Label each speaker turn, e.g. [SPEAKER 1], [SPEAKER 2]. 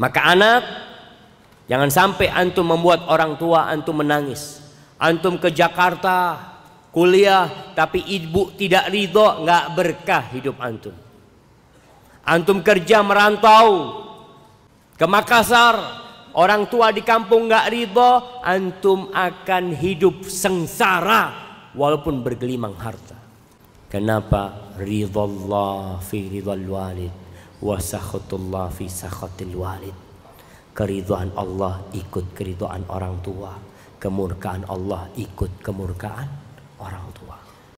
[SPEAKER 1] Maka anak jangan sampai antum membuat orang tua antum menangis. Antum ke Jakarta kuliah tapi ibu tidak ridho nggak berkah hidup antum. Antum kerja merantau ke Makassar Orang tua di kampung nggak ridho, antum akan hidup sengsara walaupun bergelimang harta. Kenapa? Ridho Allah fi ridho walid wa sakhatullah fi sakhatil walid keridhaan Allah ikut keridhaan orang tua kemurkaan
[SPEAKER 2] Allah ikut kemurkaan
[SPEAKER 3] orang tua